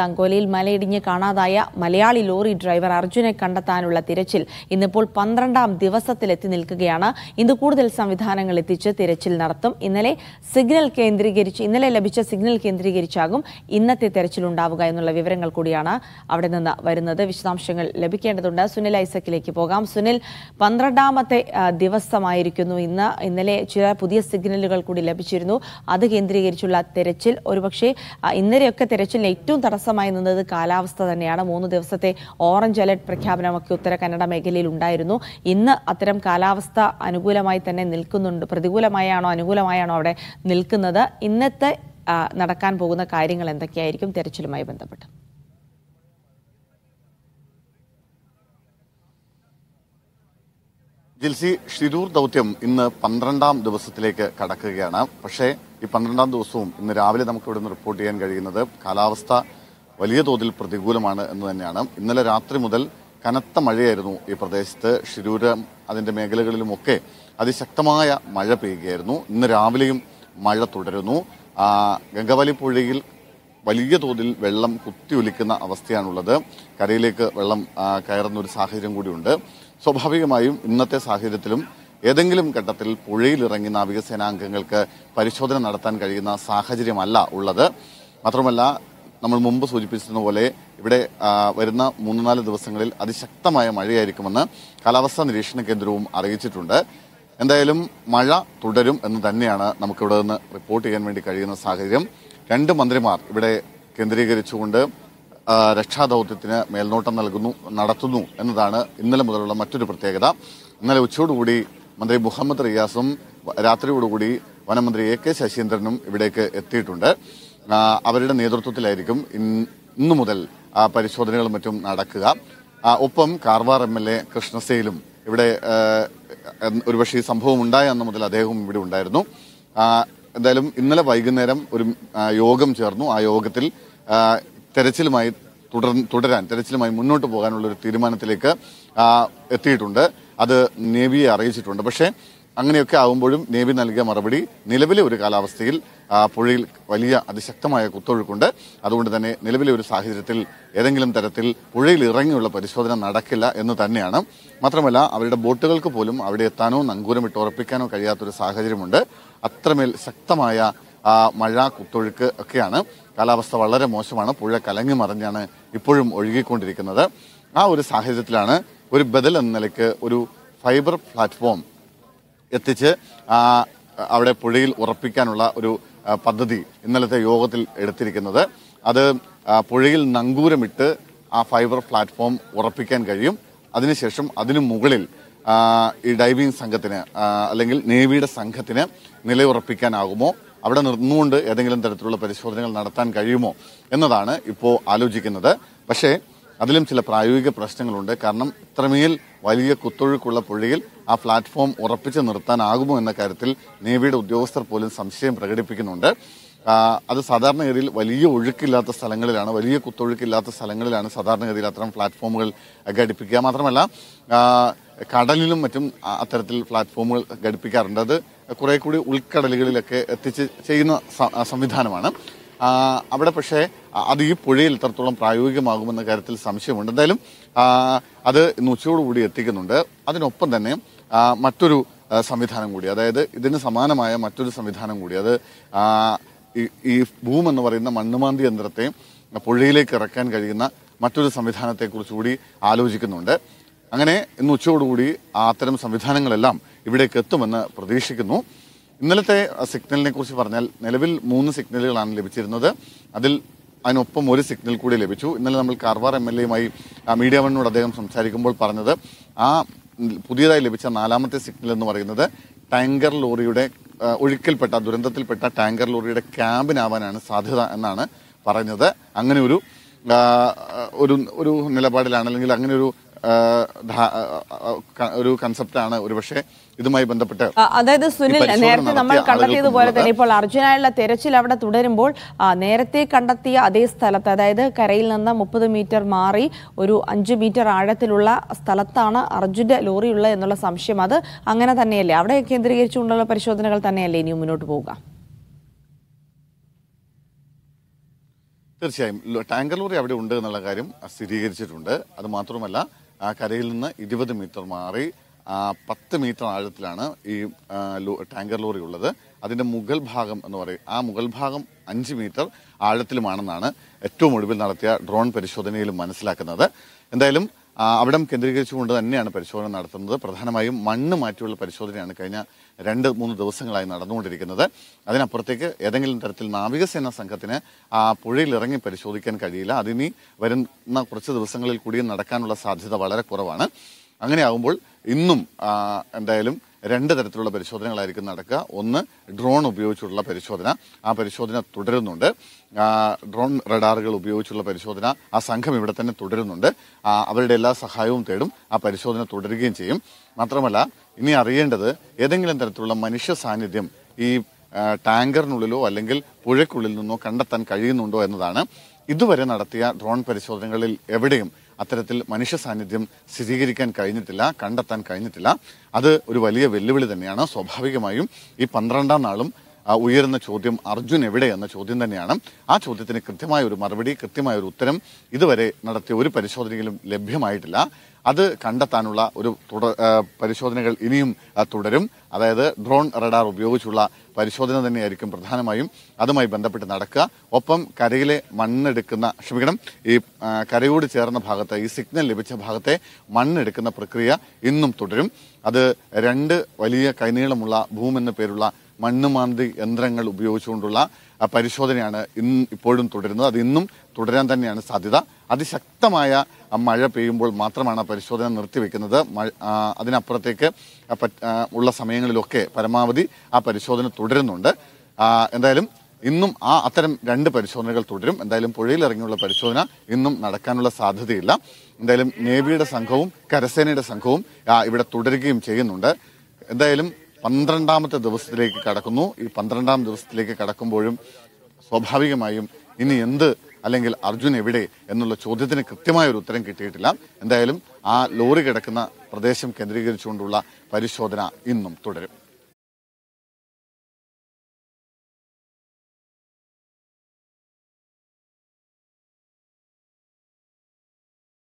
തങ്കോലിയിൽ മലയിടിഞ്ഞ് കാണാതായ Malayali lorry driver അർജുനെ കണ്ടെത്താനുള്ള തിരച്ചിൽ ഇന്നിപ്പോൾ പന്ത്രണ്ടാം ദിവസത്തിലെത്തി നിൽക്കുകയാണ് ഇന്ന് കൂടുതൽ സംവിധാനങ്ങൾ എത്തിച്ച് തിരച്ചിൽ നടത്തും ഇന്നലെ സിഗ്നൽ കേന്ദ്രീകരിച്ച് ഇന്നലെ ലഭിച്ച സിഗ്നൽ കേന്ദ്രീകരിച്ചാകും ഇന്നത്തെ തിരച്ചിൽ ഉണ്ടാവുക എന്നുള്ള വിവരങ്ങൾ കൂടിയാണ് അവിടെ നിന്ന് വരുന്നത് വിശദാംശങ്ങൾ ലഭിക്കേണ്ടതുണ്ട് സുനിൽ ഐസക്കിലേക്ക് പോകാം സുനിൽ പന്ത്രണ്ടാമത്തെ ദിവസമായിരിക്കുന്നു ഇന്ന് ഇന്നലെ ചില പുതിയ സിഗ്നലുകൾ കൂടി ലഭിച്ചിരുന്നു അത് കേന്ദ്രീകരിച്ചുള്ള തിരച്ചിൽ ഒരുപക്ഷെ ഇന്നലെയൊക്കെ തിരച്ചിലിന് ഏറ്റവും തടസ്സം തടസ്സമായി നിന്നത് കാലാവസ്ഥ തന്നെയാണ് മൂന്ന് ദിവസത്തെ ഓറഞ്ച് അലർട്ട് പ്രഖ്യാപനമൊക്കെ ഉത്തര കന്നഡ മേഖലയിൽ ഉണ്ടായിരുന്നു ഇന്ന് അത്തരം കാലാവസ്ഥ അനുകൂലമായി തന്നെ നിൽക്കുന്നുണ്ട് പ്രതികൂലമായാണോ അനുകൂലമായാണോ അവിടെ നിൽക്കുന്നത് ഇന്നത്തെ നടക്കാൻ പോകുന്ന കാര്യങ്ങൾ എന്തൊക്കെയായിരിക്കും തെരച്ചിലുമായി ബന്ധപ്പെട്ട് ജിൽസി ഷിരൂർ ദൗത്യം ഇന്ന് പന്ത്രണ്ടാം ദിവസത്തിലേക്ക് കടക്കുകയാണ് പക്ഷേ ഈ പന്ത്രണ്ടാം ദിവസവും ഇന്ന് രാവിലെ നമുക്ക് ഇവിടെ നിന്ന് റിപ്പോർട്ട് ചെയ്യാൻ കഴിയുന്നത് കാലാവസ്ഥ വലിയ തോതിൽ പ്രതികൂലമാണ് എന്ന് തന്നെയാണ് ഇന്നലെ രാത്രി മുതൽ കനത്ത മഴയായിരുന്നു ഈ പ്രദേശത്ത് ശിരൂരം അതിൻ്റെ മേഖലകളിലുമൊക്കെ അതിശക്തമായ മഴ പെയ്യുകയായിരുന്നു ഇന്ന് രാവിലെയും മഴ തുടരുന്നു ഗംഗവാലി പുഴയിൽ വലിയ തോതിൽ വെള്ളം കുത്തിയൊലിക്കുന്ന അവസ്ഥയാണുള്ളത് കരയിലേക്ക് വെള്ളം കയറുന്ന ഒരു സാഹചര്യം കൂടിയുണ്ട് സ്വാഭാവികമായും ഇന്നത്തെ സാഹചര്യത്തിലും ഏതെങ്കിലും ഘട്ടത്തിൽ പുഴയിലിറങ്ങി നാവികസേനാംഗങ്ങൾക്ക് പരിശോധന നടത്താൻ കഴിയുന്ന സാഹചര്യമല്ല ഉള്ളത് മാത്രമല്ല നമ്മൾ മുമ്പ് സൂചിപ്പിച്ചിരുന്ന പോലെ ഇവിടെ വരുന്ന മൂന്ന് നാല് ദിവസങ്ങളിൽ അതിശക്തമായ മഴയായിരിക്കുമെന്ന് കാലാവസ്ഥാ നിരീക്ഷണ കേന്ദ്രവും അറിയിച്ചിട്ടുണ്ട് എന്തായാലും മഴ തുടരും എന്ന് തന്നെയാണ് നമുക്കിവിടെ നിന്ന് റിപ്പോർട്ട് ചെയ്യാൻ വേണ്ടി കഴിയുന്ന സാഹചര്യം രണ്ട് മന്ത്രിമാർ ഇവിടെ കേന്ദ്രീകരിച്ചുകൊണ്ട് രക്ഷാദൗത്യത്തിന് മേൽനോട്ടം നൽകുന്നു നടത്തുന്നു എന്നതാണ് ഇന്നലെ മുതലുള്ള മറ്റൊരു പ്രത്യേകത ഇന്നലെ ഉച്ചയോടുകൂടി മന്ത്രി മുഹമ്മദ് റിയാസും രാത്രിയോടുകൂടി വനമന്ത്രി എ കെ ശശീന്ദ്രനും ഇവിടേക്ക് എത്തിയിട്ടുണ്ട് അവരുടെ നേതൃത്വത്തിലായിരിക്കും ഇന്നു മുതൽ പരിശോധനകളും മറ്റും നടക്കുക ഒപ്പം കാർവാർ എം എൽ എ കൃഷ്ണസേലും ഇവിടെ ഒരുപക്ഷെ ഈ സംഭവം ഉണ്ടായ അന്ന് മുതൽ അദ്ദേഹവും ഇവിടെ ഉണ്ടായിരുന്നു എന്തായാലും ഇന്നലെ വൈകുന്നേരം ഒരു യോഗം ചേർന്നു ആ യോഗത്തിൽ തെരച്ചിലുമായി തുടർ തുടരാൻ തെരച്ചിലുമായി മുന്നോട്ട് പോകാനുള്ള ഒരു തീരുമാനത്തിലേക്ക് എത്തിയിട്ടുണ്ട് അത് നേവിയെ അറിയിച്ചിട്ടുണ്ട് പക്ഷേ അങ്ങനെയൊക്കെ ആകുമ്പോഴും നേവി നൽകിയ മറുപടി നിലവിലെ ഒരു കാലാവസ്ഥയിൽ പുഴയിൽ വലിയ അതിശക്തമായ കുത്തൊഴുക്കുണ്ട് അതുകൊണ്ട് തന്നെ നിലവിലെ ഒരു സാഹചര്യത്തിൽ ഏതെങ്കിലും തരത്തിൽ പുഴയിൽ ഇറങ്ങിയുള്ള പരിശോധന നടക്കില്ല എന്ന് തന്നെയാണ് മാത്രമല്ല അവരുടെ ബോട്ടുകൾക്ക് പോലും അവിടെ എത്താനോ നങ്കൂരം ഇട്ട് ഉറപ്പിക്കാനോ കഴിയാത്തൊരു സാഹചര്യമുണ്ട് അത്രമേൽ ശക്തമായ മഴ കുത്തൊഴുക്ക് ഒക്കെയാണ് കാലാവസ്ഥ വളരെ മോശമാണ് പുഴ കലങ്ങി മറിഞ്ഞാണ് ഇപ്പോഴും ഒഴുകിക്കൊണ്ടിരിക്കുന്നത് ആ ഒരു സാഹചര്യത്തിലാണ് ഒരു ബദൽ എന്ന നിലയ്ക്ക് ഒരു ഫൈബർ പ്ലാറ്റ്ഫോം എത്തിച്ച് അവിടെ പുഴയിൽ ഉറപ്പിക്കാനുള്ള ഒരു പദ്ധതി ഇന്നലത്തെ യോഗത്തിൽ എടുത്തിരിക്കുന്നത് അത് പുഴയിൽ നങ്കൂരമിട്ട് ആ ഫൈബർ പ്ലാറ്റ്ഫോം ഉറപ്പിക്കാൻ കഴിയും അതിനുശേഷം അതിനു മുകളിൽ ഈ ഡൈവിംഗ് സംഘത്തിന് അല്ലെങ്കിൽ നേവിയുടെ സംഘത്തിന് നിലയുറപ്പിക്കാനാകുമോ അവിടെ നിർന്നുകൊണ്ട് ഏതെങ്കിലും തരത്തിലുള്ള പരിശോധനകൾ നടത്താൻ കഴിയുമോ എന്നതാണ് ഇപ്പോൾ ആലോചിക്കുന്നത് പക്ഷേ അതിലും ചില പ്രായോഗിക പ്രശ്നങ്ങളുണ്ട് കാരണം ഇത്രമേൽ വലിയ കുത്തൊഴുക്കുള്ള പുഴയിൽ ആ പ്ലാറ്റ്ഫോം ഉറപ്പിച്ചു നിർത്താനാകുമോ എന്ന കാര്യത്തിൽ നേവിയുടെ ഉദ്യോഗസ്ഥർ പോലും സംശയം പ്രകടിപ്പിക്കുന്നുണ്ട് അത് സാധാരണഗതിയിൽ വലിയ ഒഴുക്കില്ലാത്ത സ്ഥലങ്ങളിലാണ് വലിയ കുത്തൊഴുക്കില്ലാത്ത സ്ഥലങ്ങളിലാണ് സാധാരണഗതിയിൽ അത്തരം പ്ലാറ്റ്ഫോമുകൾ ഘടിപ്പിക്കുക മാത്രമല്ല കടലിലും മറ്റും അത്തരത്തിൽ പ്ലാറ്റ്ഫോമുകൾ ഘടിപ്പിക്കാറുണ്ട് അത് കുറെ കൂടി ഉൾക്കടലുകളിലൊക്കെ എത്തിച്ച് ചെയ്യുന്ന സംവിധാനമാണ് അവിടെ പക്ഷേ അത് ഈ പുഴയിൽ എത്രത്തോളം പ്രായോഗികമാകുമെന്ന കാര്യത്തിൽ സംശയമുണ്ട് എന്തായാലും അത് ഇന്ന് ഉച്ചയോടുകൂടി എത്തിക്കുന്നുണ്ട് അതിനൊപ്പം തന്നെ മറ്റൊരു സംവിധാനം കൂടി അതായത് ഇതിന് സമാനമായ മറ്റൊരു സംവിധാനം കൂടി അത് ഈ ഭൂം എന്ന് പറയുന്ന മണ്ണുമാന്തി യന്ത്രത്തെ പുഴയിലേക്ക് ഇറക്കാൻ കഴിയുന്ന മറ്റൊരു സംവിധാനത്തെക്കുറിച്ച് കൂടി ആലോചിക്കുന്നുണ്ട് അങ്ങനെ ഇന്ന് ഉച്ചയോടുകൂടി അത്തരം സംവിധാനങ്ങളെല്ലാം ഇവിടേക്ക് എത്തുമെന്ന് പ്രതീക്ഷിക്കുന്നു ഇന്നലത്തെ സിഗ്നലിനെ കുറിച്ച് പറഞ്ഞാൽ നിലവിൽ മൂന്ന് സിഗ്നലുകളാണ് ലഭിച്ചിരുന്നത് അതിൽ അതിനൊപ്പം ഒരു സിഗ്നൽ കൂടി ലഭിച്ചു ഇന്നലെ നമ്മൾ കാർവാർ എം എൽ എയുമായി മീഡിയ വണ്ണിനോട് അദ്ദേഹം സംസാരിക്കുമ്പോൾ പറഞ്ഞത് ആ പുതിയതായി ലഭിച്ച നാലാമത്തെ സിഗ്നൽ എന്ന് പറയുന്നത് ടാങ്കർ ലോറിയുടെ ഒഴുക്കിൽപ്പെട്ട ദുരന്തത്തിൽപ്പെട്ട ടാങ്കർ ലോറിയുടെ ക്യാമ്പിനാവാനാണ് സാധ്യത എന്നാണ് പറഞ്ഞത് അങ്ങനെ ഒരു ഒരു ഒരു നിലപാടിലാണ് അല്ലെങ്കിൽ അങ്ങനെ ഒരു ഒരു കൺസെപ്റ്റാണ് ഒരുപക്ഷെ ഇതുമായി ബന്ധപ്പെട്ട് അതായത് സുനിൽ നേരത്തെ നമ്മൾ കണ്ടെത്തിയതുപോലെ തന്നെ ഇപ്പോൾ അർജുനായുള്ള തെരച്ചിൽ അവിടെ തുടരുമ്പോൾ നേരത്തെ കണ്ടെത്തിയ അതേ സ്ഥലത്ത് അതായത് കരയിൽ നിന്ന് മുപ്പത് മീറ്റർ മാറി ഒരു അഞ്ച് മീറ്റർ ആഴത്തിലുള്ള സ്ഥലത്താണ് അർജുൻ്റെ ലോറി ഉള്ളത് എന്നുള്ള സംശയം അത് അങ്ങനെ തന്നെയല്ലേ അവിടെ കേന്ദ്രീകരിച്ചുകൊണ്ടുള്ള പരിശോധനകൾ തന്നെയല്ലേ ഇനി മുന്നോട്ട് പോവുക തീർച്ചയായും ടാങ്കർ ലോറി അവിടെ ഉണ്ട് എന്നുള്ള കാര്യം സ്ഥിരീകരിച്ചിട്ടുണ്ട് അത് മാത്രമല്ല ആ കരയിൽ നിന്ന് ഇരുപത് മീറ്റർ മാറി പത്ത് മീറ്റർ ആഴത്തിലാണ് ഈ ടാങ്കർ ലോറി ഉള്ളത് അതിൻ്റെ മുകൾ ഭാഗം എന്ന് പറയും ആ മുകൾ ഭാഗം അഞ്ച് മീറ്റർ ആഴത്തിലുമാണെന്നാണ് ഏറ്റവും ഒടുവിൽ നടത്തിയ ഡ്രോൺ പരിശോധനയിൽ മനസ്സിലാക്കുന്നത് എന്തായാലും അവിടം കേന്ദ്രീകരിച്ചുകൊണ്ട് തന്നെയാണ് പരിശോധന നടത്തുന്നത് പ്രധാനമായും മണ്ണ് മാറ്റിയുള്ള പരിശോധനയാണ് കഴിഞ്ഞ രണ്ട് മൂന്ന് ദിവസങ്ങളായി നടന്നുകൊണ്ടിരിക്കുന്നത് അതിനപ്പുറത്തേക്ക് ഏതെങ്കിലും തരത്തിൽ നാവികസേനാ സംഘത്തിന് ആ പുഴയിൽ ഇറങ്ങി പരിശോധിക്കാൻ കഴിയില്ല അതിനി വരുന്ന കുറച്ച് ദിവസങ്ങളിൽ കൂടി നടക്കാനുള്ള സാധ്യത വളരെ കുറവാണ് അങ്ങനെയാകുമ്പോൾ ഇന്നും എന്തായാലും രണ്ട് തരത്തിലുള്ള പരിശോധനകളായിരിക്കും നടക്കുക ഒന്ന് ഡ്രോൺ ഉപയോഗിച്ചുള്ള പരിശോധന ആ പരിശോധന തുടരുന്നുണ്ട് ഡ്രോൺ റഡാറുകൾ ഉപയോഗിച്ചുള്ള പരിശോധന ആ സംഘം ഇവിടെ തന്നെ തുടരുന്നുണ്ട് അവരുടെ എല്ലാ സഹായവും തേടും ആ പരിശോധന തുടരുകയും ചെയ്യും മാത്രമല്ല ഇനി അറിയേണ്ടത് ഏതെങ്കിലും തരത്തിലുള്ള മനുഷ്യ സാന്നിധ്യം ഈ ടാങ്കറിനുള്ളിലോ അല്ലെങ്കിൽ പുഴയ്ക്കുള്ളിൽ നിന്നോ കണ്ടെത്താൻ കഴിയുന്നുണ്ടോ എന്നതാണ് ഇതുവരെ നടത്തിയ ഡ്രോൺ പരിശോധനകളിൽ എവിടെയും അത്തരത്തിൽ മനുഷ്യ സാന്നിധ്യം സ്ഥിരീകരിക്കാൻ കഴിഞ്ഞിട്ടില്ല കണ്ടെത്താൻ കഴിഞ്ഞിട്ടില്ല അത് ഒരു വലിയ വെല്ലുവിളി തന്നെയാണ് സ്വാഭാവികമായും ഈ പന്ത്രണ്ടാം നാളും ഉയരുന്ന ചോദ്യം അർജുൻ എവിടെ എന്ന ചോദ്യം തന്നെയാണ് ആ ചോദ്യത്തിന് കൃത്യമായ ഒരു മറുപടി കൃത്യമായ ഒരു ഉത്തരം ഇതുവരെ നടത്തിയ ഒരു പരിശോധനയിലും ലഭ്യമായിട്ടില്ല അത് കണ്ടെത്താനുള്ള ഒരു തുടർ പരിശോധനകൾ ഇനിയും തുടരും അതായത് ഡ്രോൺ റഡാർ ഉപയോഗിച്ചുള്ള പരിശോധന തന്നെയായിരിക്കും പ്രധാനമായും അതുമായി ബന്ധപ്പെട്ട് നടക്കുക ഒപ്പം കരയിലെ മണ്ണെടുക്കുന്ന ക്ഷമിക്കണം ഈ കരയോട് ചേർന്ന ഭാഗത്തെ ഈ സിഗ്നൽ ലഭിച്ച ഭാഗത്തെ മണ്ണെടുക്കുന്ന പ്രക്രിയ ഇന്നും തുടരും അത് രണ്ട് വലിയ കൈനീളമുള്ള ഭൂമെന്ന പേരുള്ള മണ്ണ് മാന്തി യന്ത്രങ്ങൾ ഉപയോഗിച്ചുകൊണ്ടുള്ള പരിശോധനയാണ് ഇന്ന് ഇപ്പോഴും തുടരുന്നത് അത് ഇന്നും തുടരാൻ തന്നെയാണ് സാധ്യത അതിശക്തമായ മഴ പെയ്യുമ്പോൾ മാത്രമാണ് പരിശോധന നിർത്തിവെക്കുന്നത് അതിനപ്പുറത്തേക്ക് ഉള്ള സമയങ്ങളിലൊക്കെ പരമാവധി ആ പരിശോധന തുടരുന്നുണ്ട് എന്തായാലും ഇന്നും ആ അത്തരം രണ്ട് പരിശോധനകൾ തുടരും എന്തായാലും പുഴയിൽ ഇറങ്ങിയുള്ള പരിശോധന ഇന്നും നടക്കാനുള്ള സാധ്യതയില്ല എന്തായാലും നേവിയുടെ സംഘവും കരസേനയുടെ സംഘവും ഇവിടെ തുടരുകയും ചെയ്യുന്നുണ്ട് എന്തായാലും പന്ത്രണ്ടാമത്തെ ദിവസത്തിലേക്ക് കടക്കുന്നു ഈ പന്ത്രണ്ടാം ദിവസത്തിലേക്ക് കടക്കുമ്പോഴും സ്വാഭാവികമായും ഇനി എന്ത് അല്ലെങ്കിൽ അർജുൻ എവിടെ എന്നുള്ള ചോദ്യത്തിന് കൃത്യമായ ഒരു ഉത്തരം കിട്ടിയിട്ടില്ല എന്തായാലും ആ ലോറി കിടക്കുന്ന പ്രദേശം കേന്ദ്രീകരിച്ചുകൊണ്ടുള്ള പരിശോധന ഇന്നും തുടരും